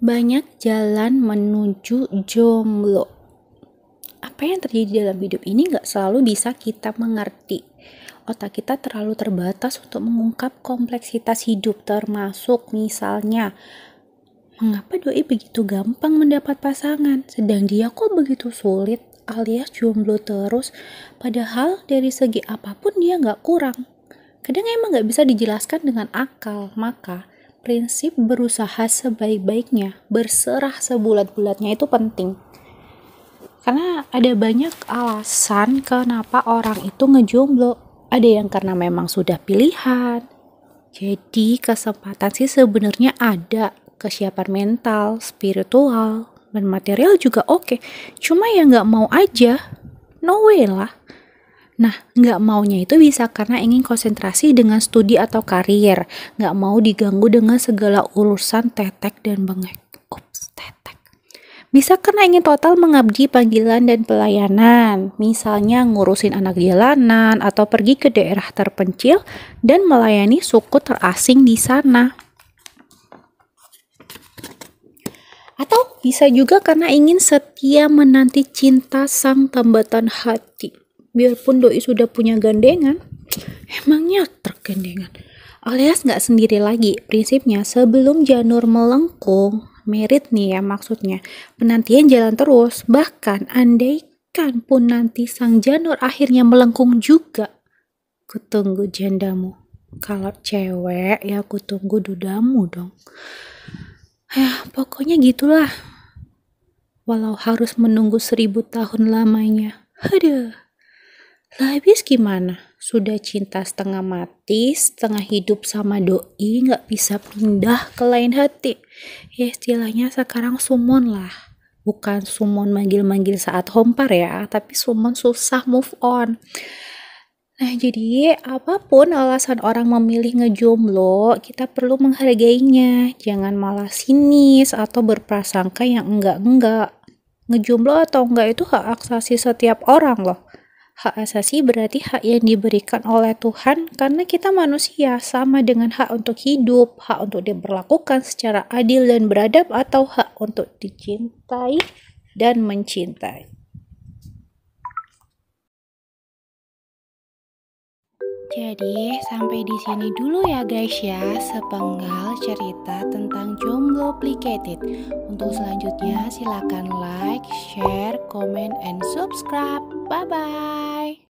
banyak jalan menuju jomblo. Apa yang terjadi dalam hidup ini nggak selalu bisa kita mengerti otak kita terlalu terbatas untuk mengungkap kompleksitas hidup termasuk misalnya mengapa doi begitu gampang mendapat pasangan sedang dia kok begitu sulit alias jomblo terus padahal dari segi apapun dia nggak kurang kadang emang nggak bisa dijelaskan dengan akal maka prinsip berusaha sebaik-baiknya berserah sebulat-bulatnya itu penting karena ada banyak alasan kenapa orang itu ngejomblo ada yang karena memang sudah pilihan. Jadi kesempatan sih sebenarnya ada, kesiapan mental, spiritual, dan material juga oke. Okay. Cuma yang nggak mau aja, no way lah. Nah, nggak maunya itu bisa karena ingin konsentrasi dengan studi atau karir, nggak mau diganggu dengan segala urusan tetek dan bengek. Bisa karena ingin total mengabdi panggilan dan pelayanan, misalnya ngurusin anak jalanan atau pergi ke daerah terpencil dan melayani suku terasing di sana. Atau bisa juga karena ingin setia menanti cinta sang tambatan hati. Biarpun doi sudah punya gandengan, emangnya tergandengan alias nggak sendiri lagi. Prinsipnya sebelum janur melengkung, merit nih ya maksudnya. Penantian jalan terus, bahkan andaikan pun nanti sang janur akhirnya melengkung juga. Kutunggu jandamu. Kalau cewek ya kutunggu dudamu dong. Eh, pokoknya gitulah. Walau harus menunggu seribu tahun lamanya. Aduh, lah habis gimana? sudah cinta setengah mati, setengah hidup sama doi, gak bisa pindah ke lain hati. Ya istilahnya sekarang sumon lah. Bukan sumon manggil-manggil saat hompar ya, tapi sumon susah move on. Nah, jadi apapun alasan orang memilih ngejomblo, kita perlu menghargainya. Jangan malah sinis atau berprasangka yang enggak-enggak. Ngejomblo atau enggak itu hak asasi setiap orang loh Hak asasi berarti hak yang diberikan oleh Tuhan karena kita manusia sama dengan hak untuk hidup, hak untuk diberlakukan secara adil dan beradab atau hak untuk dicintai dan mencintai. Jadi, sampai di sini dulu ya guys ya, sepenggal cerita tentang jomblo Plicated. Untuk selanjutnya, silakan like, share, comment, and subscribe. Bye-bye!